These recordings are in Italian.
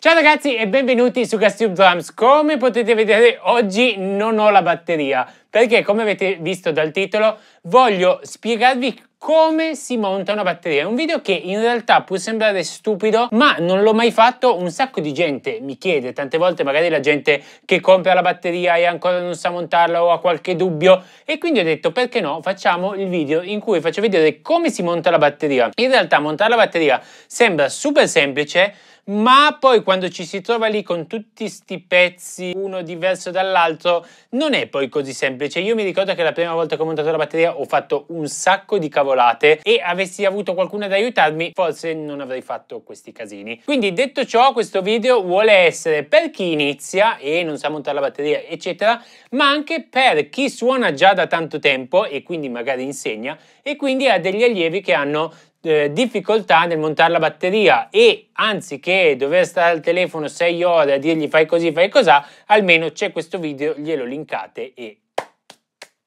Ciao ragazzi e benvenuti su GasTube Drums. Come potete vedere oggi non ho la batteria perché come avete visto dal titolo voglio spiegarvi come si monta una batteria. È un video che in realtà può sembrare stupido, ma non l'ho mai fatto. Un sacco di gente mi chiede, tante volte magari la gente che compra la batteria e ancora non sa montarla o ha qualche dubbio. E quindi ho detto, perché no, facciamo il video in cui faccio vedere come si monta la batteria. In realtà montare la batteria sembra super semplice, ma poi quando ci si trova lì con tutti questi pezzi, uno diverso dall'altro, non è poi così semplice. Io mi ricordo che la prima volta che ho montato la batteria ho fatto un sacco di cavolate e avessi avuto qualcuno ad aiutarmi, forse non avrei fatto questi casini. Quindi detto ciò, questo video vuole essere per chi inizia e non sa montare la batteria, eccetera, ma anche per chi suona già da tanto tempo e quindi magari insegna e quindi ha degli allievi che hanno eh, difficoltà nel montare la batteria e anziché dover stare al telefono 6 ore a dirgli fai così, fai cosà, almeno c'è questo video, glielo linkate e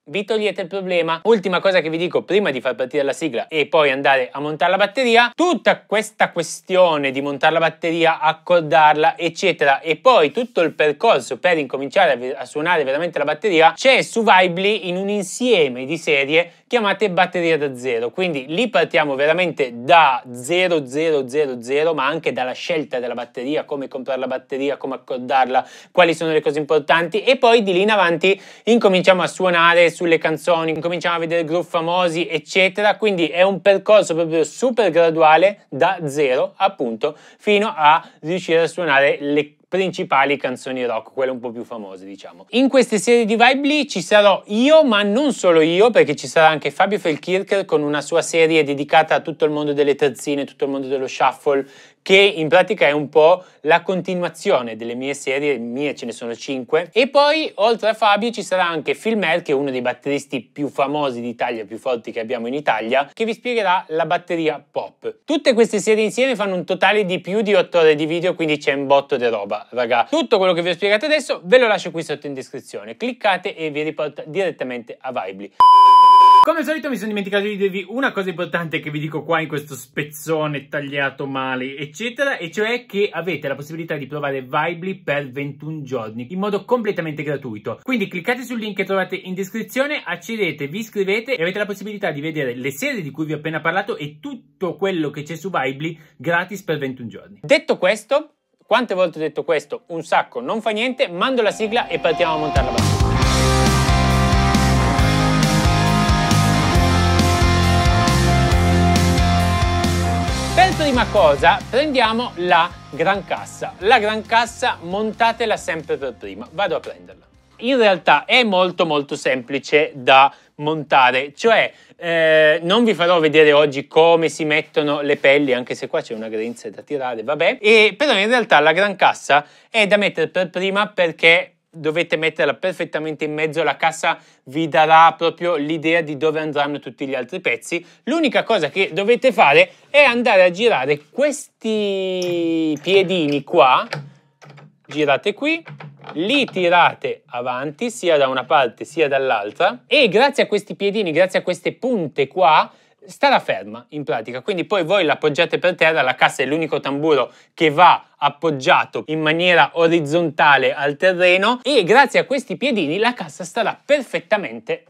vi togliete il problema. Ultima cosa che vi dico prima di far partire la sigla e poi andare a montare la batteria, tutta questa questione di montare la batteria, accordarla, eccetera, e poi tutto il percorso per incominciare a, suonare veramente la batteria, c'è su Vibly in un insieme di serie chiamate batteria da zero. Quindi lì partiamo veramente da 0000, ma anche dalla scelta della batteria, come comprare la batteria, come accordarla, quali sono le cose importanti e poi di lì in avanti incominciamo a suonare sulle canzoni, incominciamo a vedere group famosi, eccetera. Quindi è un percorso proprio super graduale da zero appunto fino a riuscire a suonare le principali canzoni rock, quelle un po' più famose diciamo. In queste serie di Vibly ci sarò io, ma non solo io, perché ci sarà anche Fabio Felkirker con una sua serie dedicata a tutto il mondo delle terzine, tutto il mondo dello shuffle, che in pratica è un po' la continuazione delle mie serie, mie ce ne sono 5. E poi, oltre a Fabio, ci sarà anche Phil Mel, che è uno dei batteristi più famosi d'Italia, più forti che abbiamo in Italia, che vi spiegherà la batteria pop. Tutte queste serie insieme fanno un totale di più di 8 ore di video, quindi c'è un botto di roba, raga. Tutto quello che vi ho spiegato adesso ve lo lascio qui sotto in descrizione. Cliccate e vi riporta direttamente a Vibly. Come al solito mi sono dimenticato di dirvi una cosa importante che vi dico qua in questo spezzone tagliato male eccetera e cioè che avete la possibilità di provare Vibly per 21 giorni in modo completamente gratuito quindi cliccate sul link che trovate in descrizione accedete, vi iscrivete e avete la possibilità di vedere le serie di cui vi ho appena parlato e tutto quello che c'è su Vibly gratis per 21 giorni detto questo quante volte ho detto questo? Un sacco, non fa niente, mando la sigla e partiamo a montare la battuta Per prima cosa prendiamo la gran cassa. La gran cassa montatela sempre per prima. Vado a prenderla. In realtà è molto molto semplice da montare, cioè eh, non vi farò vedere oggi come si mettono le pelli, anche se qua c'è una grinza da tirare, vabbè. E, però in realtà la gran cassa è da mettere per prima perché dovete metterla perfettamente in mezzo, la cassa vi darà proprio l'idea di dove andranno tutti gli altri pezzi. L'unica cosa che dovete fare è andare a girare questi piedini qua, girate qui, li tirate avanti sia da una parte sia dall'altra e grazie a questi piedini, grazie a queste punte qua, starà ferma in pratica, quindi poi voi l'appoggiate per terra, la cassa è l'unico tamburo che va appoggiato in maniera orizzontale al terreno e grazie a questi piedini la cassa starà perfettamente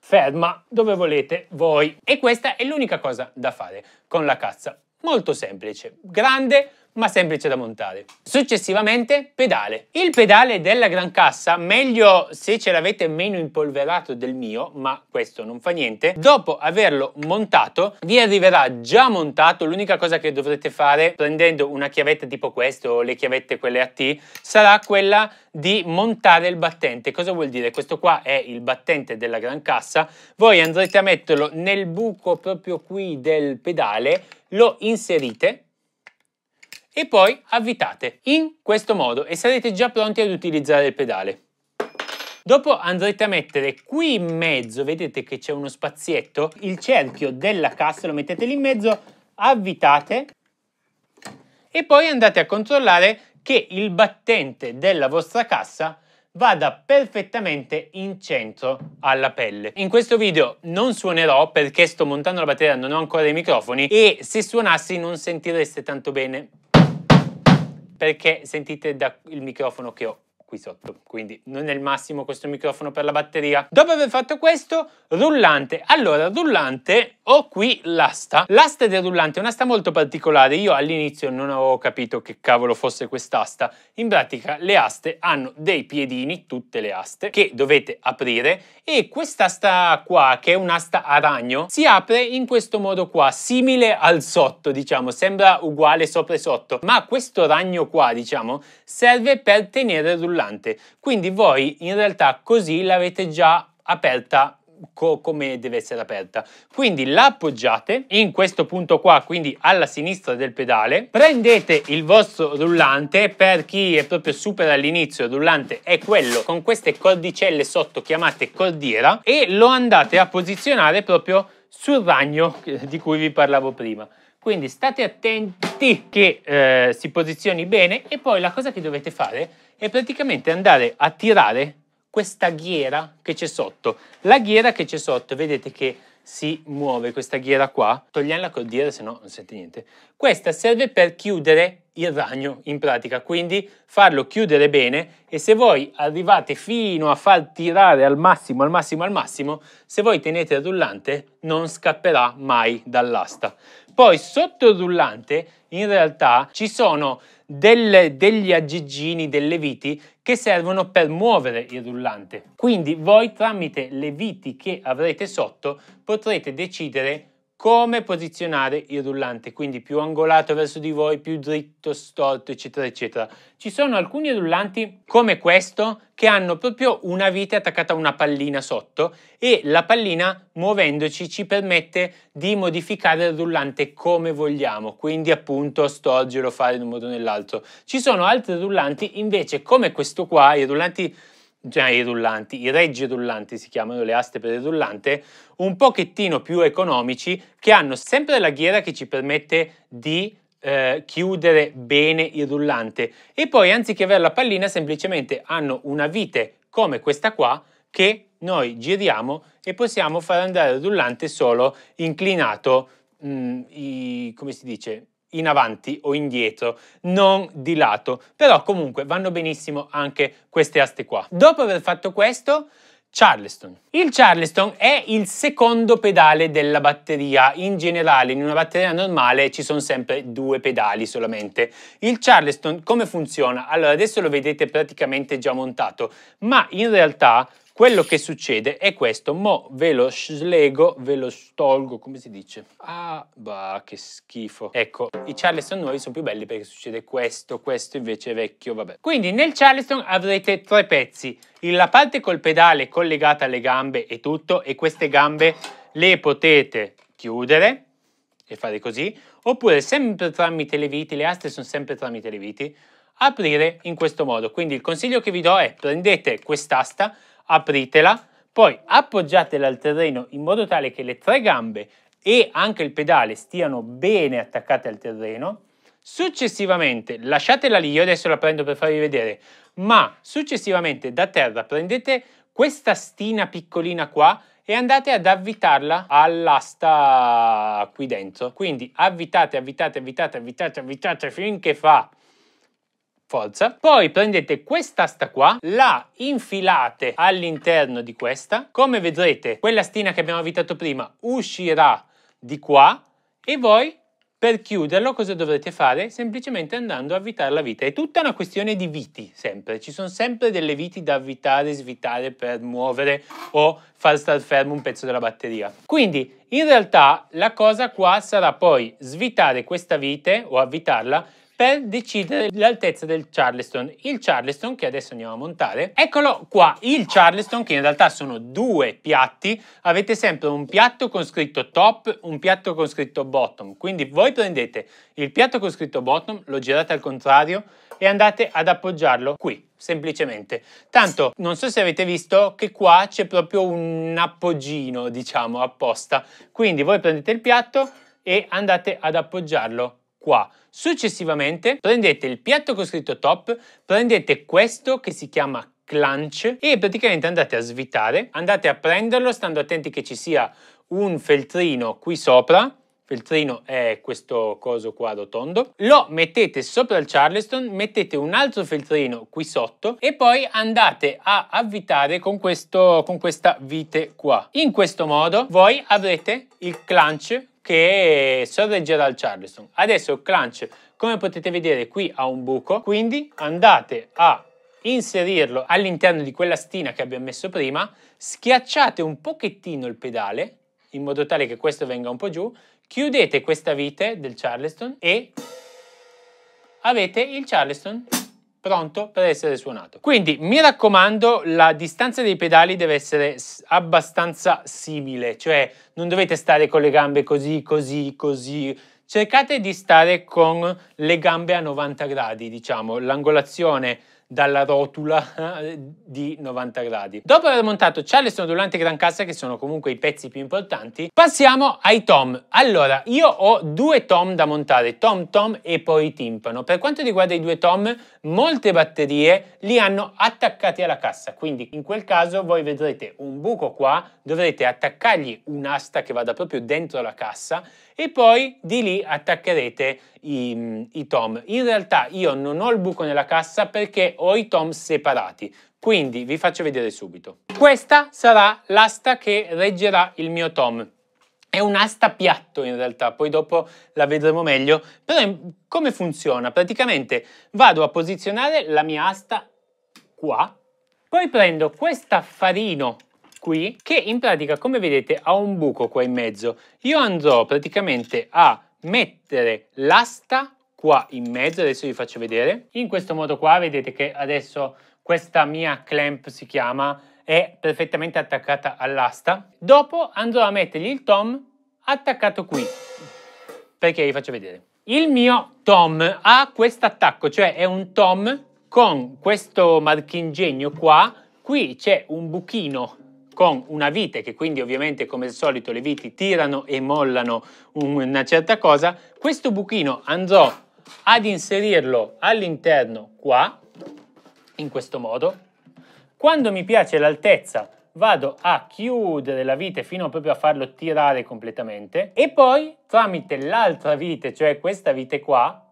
ferma dove volete voi. E questa è l'unica cosa da fare con la cassa, molto semplice, grande, ma semplice da montare. Successivamente, pedale. Il pedale della gran cassa, meglio se ce l'avete meno impolverato del mio, ma questo non fa niente, dopo averlo montato vi arriverà già montato, l'unica cosa che dovrete fare prendendo una chiavetta tipo questa o le chiavette quelle a T, sarà quella di montare il battente. Cosa vuol dire? Questo qua è il battente della gran cassa, voi andrete a metterlo nel buco proprio qui del pedale, lo inserite e poi avvitate in questo modo e sarete già pronti ad utilizzare il pedale. Dopo andrete a mettere qui in mezzo, vedete che c'è uno spazietto, il cerchio della cassa, lo mettete lì in mezzo, avvitate e poi andate a controllare che il battente della vostra cassa vada perfettamente in centro alla pelle. In questo video non suonerò perché sto montando la batteria, non ho ancora i microfoni e se suonassi non sentireste tanto bene perché sentite dal microfono che ho qui sotto, quindi non è il massimo questo microfono per la batteria. Dopo aver fatto questo, rullante. Allora, rullante, ho qui l'asta. L'asta del rullante è un'asta molto particolare, io all'inizio non avevo capito che cavolo fosse quest'asta. In pratica le aste hanno dei piedini, tutte le aste, che dovete aprire e quest'asta qua, che è un'asta a ragno, si apre in questo modo qua, simile al sotto, diciamo, sembra uguale sopra e sotto, ma questo ragno qua, diciamo, serve per tenere il rullante rullante. Quindi voi in realtà così l'avete già aperta co come deve essere aperta. Quindi la appoggiate in questo punto qua, quindi alla sinistra del pedale, prendete il vostro rullante, per chi è proprio super all'inizio il rullante è quello con queste cordicelle sotto chiamate cordiera e lo andate a posizionare proprio sul ragno di cui vi parlavo prima. Quindi state attenti che eh, si posizioni bene e poi la cosa che dovete fare è praticamente andare a tirare questa ghiera che c'è sotto. La ghiera che c'è sotto, vedete che si muove questa ghiera qua, togliamo col dire, se no non sente niente. Questa serve per chiudere il ragno in pratica, quindi farlo chiudere bene e se voi arrivate fino a far tirare al massimo, al massimo, al massimo, se voi tenete il rullante non scapperà mai dall'asta. Poi sotto il rullante in realtà ci sono delle, degli aggeggini, delle viti che servono per muovere il rullante. Quindi voi tramite le viti che avrete sotto potrete decidere come posizionare il rullante, quindi più angolato verso di voi, più dritto, storto, eccetera, eccetera. Ci sono alcuni rullanti come questo che hanno proprio una vite attaccata a una pallina sotto e la pallina muovendoci ci permette di modificare il rullante come vogliamo, quindi appunto storgerlo, fare in un modo o nell'altro. Ci sono altri rullanti invece come questo qua, i rullanti i rullanti, i reggi rullanti si chiamano le aste per il rullante, un pochettino più economici che hanno sempre la ghiera che ci permette di eh, chiudere bene il rullante e poi anziché avere la pallina semplicemente hanno una vite come questa qua che noi giriamo e possiamo far andare il rullante solo inclinato, mh, mm, i, come si dice, in avanti o indietro, non di lato, però comunque vanno benissimo anche queste aste qua. Dopo aver fatto questo, Charleston. Il Charleston è il secondo pedale della batteria. In generale, in una batteria normale ci sono sempre due pedali solamente. Il Charleston come funziona? Allora, adesso lo vedete praticamente già montato, ma in realtà quello che succede è questo, mo ve lo slego, ve lo tolgo, come si dice? Ah, bah, che schifo. Ecco, i Charleston nuovi sono più belli perché succede questo, questo invece è vecchio, vabbè. Quindi nel Charleston avrete tre pezzi, la parte col pedale collegata alle gambe e tutto, e queste gambe le potete chiudere e fare così, oppure sempre tramite le viti, le aste sono sempre tramite le viti, aprire in questo modo. Quindi il consiglio che vi do è prendete quest'asta, apritela, poi appoggiatela al terreno in modo tale che le tre gambe e anche il pedale stiano bene attaccate al terreno. Successivamente lasciatela lì, io adesso la prendo per farvi vedere, ma successivamente da terra prendete questa stina piccolina qua e andate ad avvitarla all'asta qui dentro. Quindi avvitate, avvitate, avvitate, avvitate, avvitate finché fa forza. Poi prendete quest'asta qua, la infilate all'interno di questa. Come vedrete, quella stina che abbiamo avvitato prima uscirà di qua e voi per chiuderlo cosa dovrete fare? Semplicemente andando a avvitare la vita. È tutta una questione di viti, sempre. Ci sono sempre delle viti da avvitare, svitare per muovere o far star fermo un pezzo della batteria. Quindi, in realtà, la cosa qua sarà poi svitare questa vite o avvitarla per decidere l'altezza del charleston. Il charleston che adesso andiamo a montare, eccolo qua, il charleston che in realtà sono due piatti, avete sempre un piatto con scritto top, un piatto con scritto bottom, quindi voi prendete il piatto con scritto bottom, lo girate al contrario e andate ad appoggiarlo qui semplicemente. Tanto non so se avete visto che qua c'è proprio un appoggino, diciamo, apposta. Quindi voi prendete il piatto e andate ad appoggiarlo qua. Successivamente prendete il piatto con scritto top, prendete questo che si chiama clunch e praticamente andate a svitare, andate a prenderlo stando attenti che ci sia un feltrino qui sopra feltrino è questo coso qua rotondo, lo mettete sopra il charleston, mettete un altro feltrino qui sotto e poi andate a avvitare con, questo, con questa vite qua. In questo modo voi avrete il clunch che sorregge dal Charleston. Adesso il clunch, come potete vedere, qui ha un buco, quindi andate a inserirlo all'interno di quella stina che abbiamo messo prima, schiacciate un pochettino il pedale in modo tale che questo venga un po' giù, chiudete questa vite del Charleston e avete il Charleston pronto per essere suonato. Quindi mi raccomando, la distanza dei pedali deve essere abbastanza simile, cioè non dovete stare con le gambe così, così, così. Cercate di stare con le gambe a 90 gradi, diciamo, l'angolazione dalla rotula eh, di 90 gradi. Dopo aver montato Charleston Durante e Gran Cassa, che sono comunque i pezzi più importanti, passiamo ai tom. Allora, io ho due tom da montare, tom tom e poi timpano. Per quanto riguarda i due tom, molte batterie li hanno attaccati alla cassa, quindi in quel caso voi vedrete un buco qua, dovrete attaccargli un'asta che vada proprio dentro la cassa e poi di lì attaccherete i, i tom. In realtà io non ho il buco nella cassa perché ho i tom separati, quindi vi faccio vedere subito. Questa sarà l'asta che reggerà il mio tom. È un asta piatto in realtà, poi dopo la vedremo meglio, però come funziona? Praticamente vado a posizionare la mia asta qua, poi prendo quest'affarino qui, che in pratica come vedete ha un buco qua in mezzo, io andrò praticamente a mettere l'asta qua in mezzo, adesso vi faccio vedere, in questo modo qua vedete che adesso questa mia clamp si chiama è perfettamente attaccata all'asta. Dopo andrò a mettergli il tom attaccato qui, perché vi faccio vedere. Il mio tom ha questo attacco, cioè è un tom con questo marchingegno qua, qui c'è un buchino con una vite che quindi ovviamente come al solito le viti tirano e mollano una certa cosa, questo buchino andrò ad inserirlo all'interno qua, in questo modo, quando mi piace l'altezza vado a chiudere la vite fino proprio a farlo tirare completamente e poi tramite l'altra vite, cioè questa vite qua,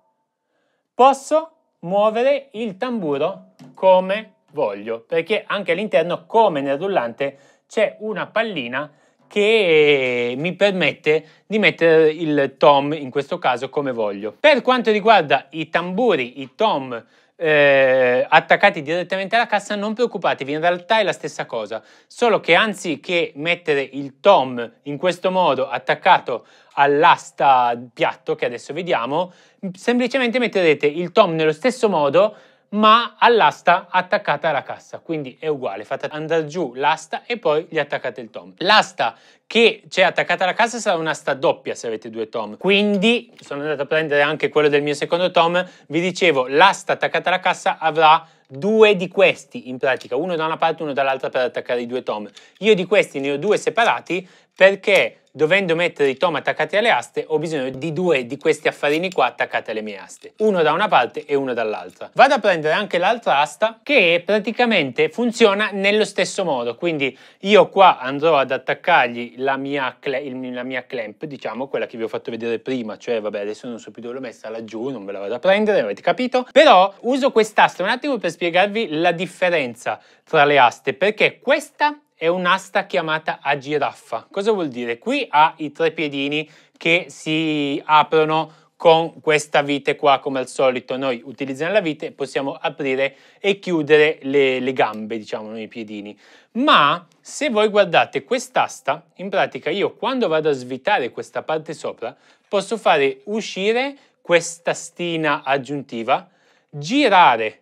posso muovere il tamburo come voglio, perché anche all'interno, come nel rullante, c'è una pallina che mi permette di mettere il tom, in questo caso, come voglio. Per quanto riguarda i tamburi, i tom eh, attaccati direttamente alla cassa, non preoccupatevi, in realtà è la stessa cosa, solo che anziché mettere il tom in questo modo attaccato all'asta piatto che adesso vediamo, semplicemente metterete il tom nello stesso modo ma all'asta attaccata alla cassa, quindi è uguale, fate andare giù l'asta e poi gli attaccate il tom. L'asta che c'è cioè, attaccata alla cassa sarà un'asta doppia se avete due tom. Quindi sono andato a prendere anche quello del mio secondo tom. Vi dicevo, l'asta attaccata alla cassa avrà due di questi in pratica, uno da una parte e uno dall'altra per attaccare i due tom. Io di questi ne ho due separati perché dovendo mettere i tom attaccati alle aste ho bisogno di due di questi affarini qua attaccati alle mie aste, uno da una parte e uno dall'altra. Vado a prendere anche l'altra asta che praticamente funziona nello stesso modo, quindi io qua andrò ad attaccargli la mia, la mia, clamp, diciamo, quella che vi ho fatto vedere prima, cioè vabbè adesso non so più dove l'ho messa laggiù, non ve la vado a prendere, avete capito? Però uso quest'asta un attimo per spiegarvi la differenza tra le aste, perché questa è un'asta chiamata a giraffa. Cosa vuol dire? Qui ha i tre piedini che si aprono con questa vite qua come al solito noi utilizziamo la vite possiamo aprire e chiudere le, le gambe diciamo i piedini ma se voi guardate quest'asta in pratica io quando vado a svitare questa parte sopra posso fare uscire questa stina aggiuntiva girare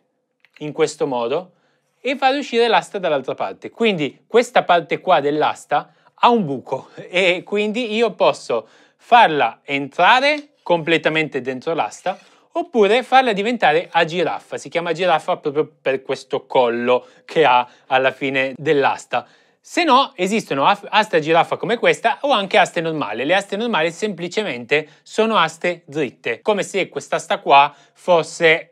in questo modo e far uscire l'asta dall'altra parte quindi questa parte qua dell'asta ha un buco e quindi io posso farla entrare completamente dentro l'asta, oppure farla diventare a giraffa. Si chiama giraffa proprio per questo collo che ha alla fine dell'asta. Se no, esistono aste a giraffa come questa o anche aste normale. Le aste normali semplicemente sono aste dritte, come se quest'asta qua fosse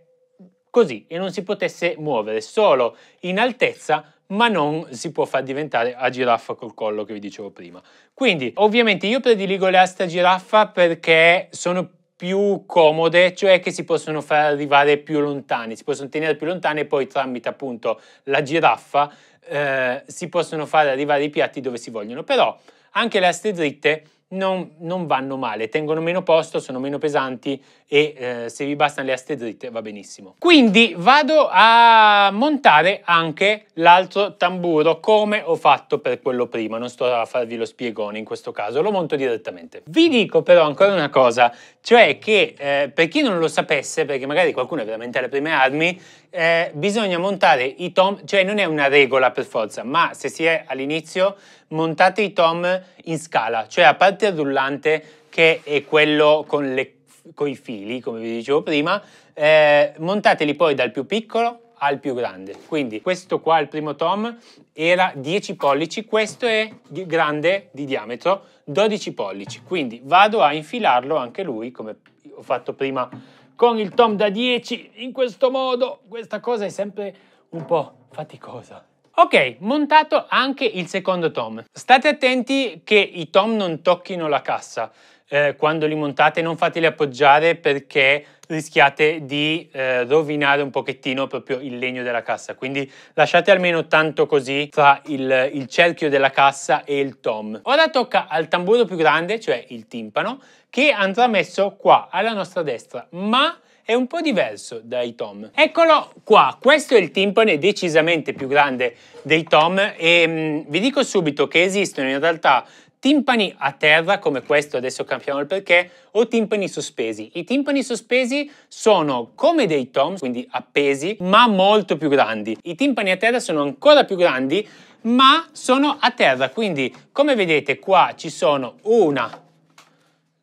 così e non si potesse muovere, solo in altezza ma non si può far diventare a giraffa col collo che vi dicevo prima. Quindi ovviamente io prediligo le aste a giraffa perché sono più comode, cioè che si possono far arrivare più lontani, si possono tenere più lontani e poi tramite appunto la giraffa eh, si possono far arrivare i piatti dove si vogliono. Però anche le aste dritte non, non vanno male, tengono meno posto, sono meno pesanti e eh, se vi bastano le aste dritte va benissimo. Quindi vado a montare anche l'altro tamburo come ho fatto per quello prima, non sto a farvi lo spiegone in questo caso, lo monto direttamente. Vi dico però ancora una cosa, cioè che eh, per chi non lo sapesse, perché magari qualcuno è veramente alle prime armi, eh, bisogna montare i tom, cioè non è una regola per forza, ma se si è all'inizio montate i tom in scala, cioè a parte il rullante che è quello con le coi fili, come vi dicevo prima, eh, montateli poi dal più piccolo al più grande. Quindi questo qua, il primo tom, era 10 pollici, questo è grande di diametro, 12 pollici. Quindi vado a infilarlo anche lui, come ho fatto prima con il tom da 10, in questo modo. Questa cosa è sempre un po' faticosa. Ok, montato anche il secondo tom. State attenti che i tom non tocchino la cassa eh, quando li montate non fateli appoggiare perché rischiate di eh, rovinare un pochettino proprio il legno della cassa. Quindi lasciate almeno tanto così tra il, il cerchio della cassa e il tom. Ora tocca al tamburo più grande, cioè il timpano, che andrà messo qua alla nostra destra, ma è un po' diverso dai tom. Eccolo qua, questo è il timpano, è decisamente più grande dei tom e mh, mm, vi dico subito che esistono in realtà timpani a terra, come questo, adesso cambiamo il perché, o timpani sospesi. I timpani sospesi sono come dei toms, quindi appesi, ma molto più grandi. I timpani a terra sono ancora più grandi, ma sono a terra, quindi come vedete qua ci sono una,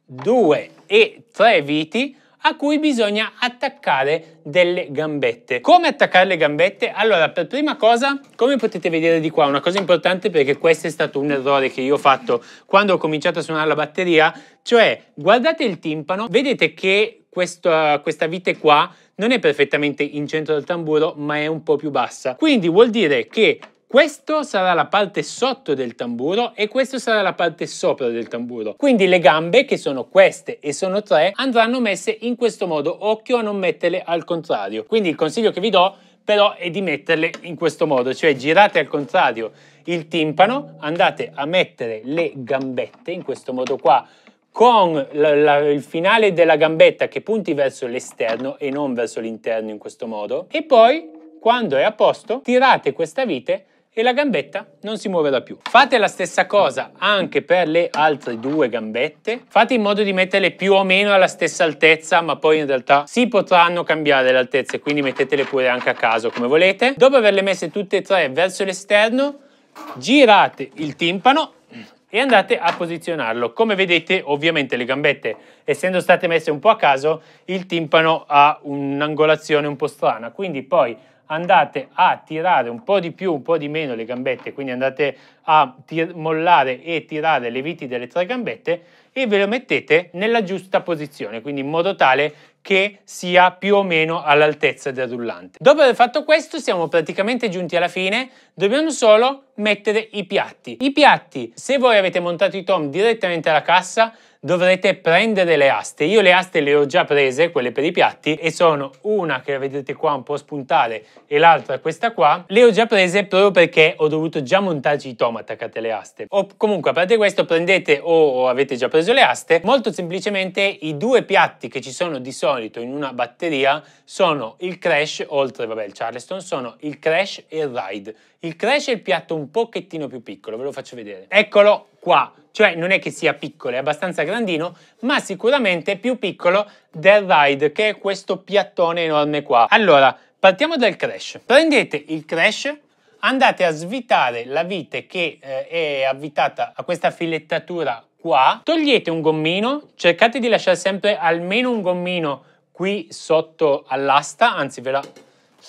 due e tre viti, a cui bisogna attaccare delle gambette. Come attaccare le gambette? Allora, per prima cosa, come potete vedere di qua, una cosa importante perché questo è stato un errore che io ho fatto quando ho cominciato a suonare la batteria, cioè guardate il timpano, vedete che questa, questa vite qua non è perfettamente in centro del tamburo, ma è un po' più bassa. Quindi vuol dire che questo sarà la parte sotto del tamburo e questo sarà la parte sopra del tamburo. Quindi le gambe, che sono queste e sono tre, andranno messe in questo modo. Occhio a non metterle al contrario. Quindi il consiglio che vi do però è di metterle in questo modo, cioè girate al contrario il timpano, andate a mettere le gambette in questo modo qua con la, la, il finale della gambetta che punti verso l'esterno e non verso l'interno in questo modo e poi quando è a posto tirate questa vite e la gambetta non si muoverà più. Fate la stessa cosa anche per le altre due gambette, fate in modo di metterle più o meno alla stessa altezza, ma poi in realtà si potranno cambiare le altezze, quindi mettetele pure anche a caso come volete. Dopo averle messe tutte e tre verso l'esterno, girate il timpano e andate a posizionarlo. Come vedete, ovviamente le gambette, essendo state messe un po' a caso, il timpano ha un'angolazione un po' strana, quindi poi andate a tirare un po' di più, un po' di meno le gambette, quindi andate a mollare e tirare le viti delle tre gambette e ve lo mettete nella giusta posizione, quindi in modo tale che sia più o meno all'altezza del rullante. Dopo aver fatto questo siamo praticamente giunti alla fine, dobbiamo solo mettere i piatti. I piatti, se voi avete montato i tom direttamente alla cassa, dovrete prendere le aste. Io le aste le ho già prese, quelle per i piatti, e sono una che vedete qua un po' spuntare e l'altra questa qua. Le ho già prese proprio perché ho dovuto già montarci i tom attaccate alle aste. O comunque a parte questo prendete o avete già preso le aste, molto semplicemente i due piatti che ci sono di solito in una batteria sono il crash, oltre vabbè il charleston, sono il crash e il ride. Il crash è il piatto un pochettino più piccolo, ve lo faccio vedere. Eccolo qua, cioè non è che sia piccolo, è abbastanza grandino, ma sicuramente più piccolo del ride, che è questo piattone enorme qua. Allora, partiamo dal crash. Prendete il crash, andate a svitare la vite che eh, è avvitata a questa filettatura qua, togliete un gommino, cercate di lasciare sempre almeno un gommino qui sotto all'asta, anzi ve la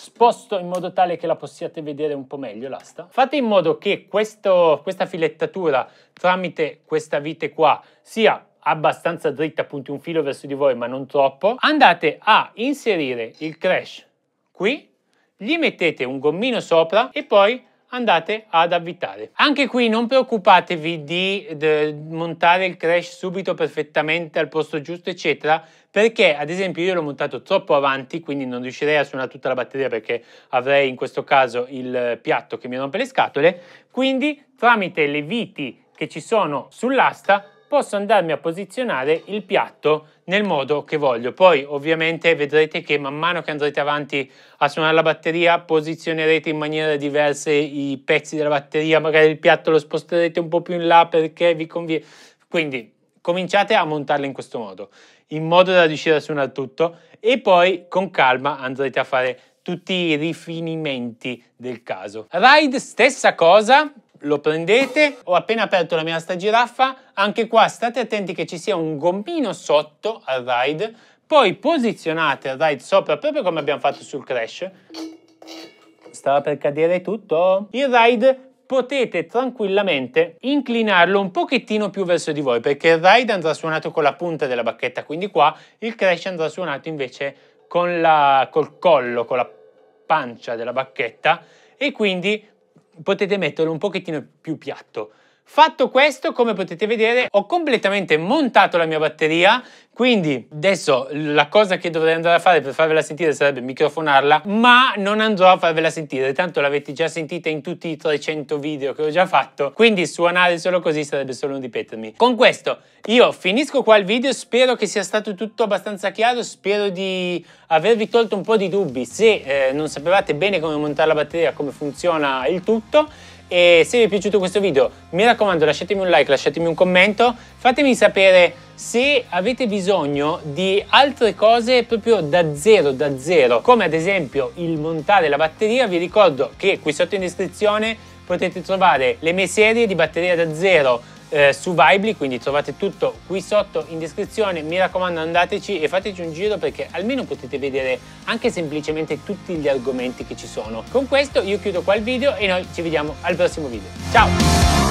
sposto in modo tale che la possiate vedere un po' meglio l'asta. Fate in modo che questo, questa filettatura tramite questa vite qua sia abbastanza dritta, appunto un filo verso di voi ma non troppo. Andate a inserire il crash qui, gli mettete un gommino sopra e poi andate ad avvitare. Anche qui non preoccupatevi di, di montare il crash subito perfettamente al posto giusto eccetera perché ad esempio io l'ho montato troppo avanti quindi non riuscirei a suonare tutta la batteria perché avrei in questo caso il piatto che mi rompe le scatole quindi tramite le viti che ci sono sull'asta posso andarmi a posizionare il piatto nel modo che voglio. Poi ovviamente vedrete che man mano che andrete avanti a suonare la batteria posizionerete in maniera diversa i pezzi della batteria, magari il piatto lo sposterete un po' più in là perché vi conviene. Quindi cominciate a montarle in questo modo, in modo da riuscire a suonare tutto e poi con calma andrete a fare tutti i rifinimenti del caso. Ride stessa cosa, lo prendete, ho appena aperto la mia sta giraffa, anche qua state attenti che ci sia un gommino sotto al ride, poi posizionate il ride sopra proprio come abbiamo fatto sul crash. Stava per cadere tutto. Il ride potete tranquillamente inclinarlo un pochettino più verso di voi perché il ride andrà suonato con la punta della bacchetta quindi qua il crash andrà suonato invece con la, col collo con la pancia della bacchetta e quindi potete metterlo un pochettino più piatto Fatto questo, come potete vedere, ho completamente montato la mia batteria, quindi adesso la cosa che dovrei andare a fare per farvela sentire sarebbe microfonarla, ma non andrò a farvela sentire, tanto l'avete già sentita in tutti i 300 video che ho già fatto, quindi suonare solo così sarebbe solo un ripetermi. Con questo io finisco qua il video, spero che sia stato tutto abbastanza chiaro, spero di avervi tolto un po' di dubbi, se eh, non sapevate bene come montare la batteria, come funziona il tutto, e se vi è piaciuto questo video mi raccomando lasciatemi un like, lasciatemi un commento, fatemi sapere se avete bisogno di altre cose proprio da zero, da zero, come ad esempio il montare la batteria, vi ricordo che qui sotto in descrizione potete trovare le mie serie di batteria da zero eh, su Vibely, quindi trovate tutto qui sotto in descrizione, mi raccomando andateci e fateci un giro perché almeno potete vedere anche semplicemente tutti gli argomenti che ci sono. Con questo io chiudo qua il video e noi ci vediamo al prossimo video. Ciao!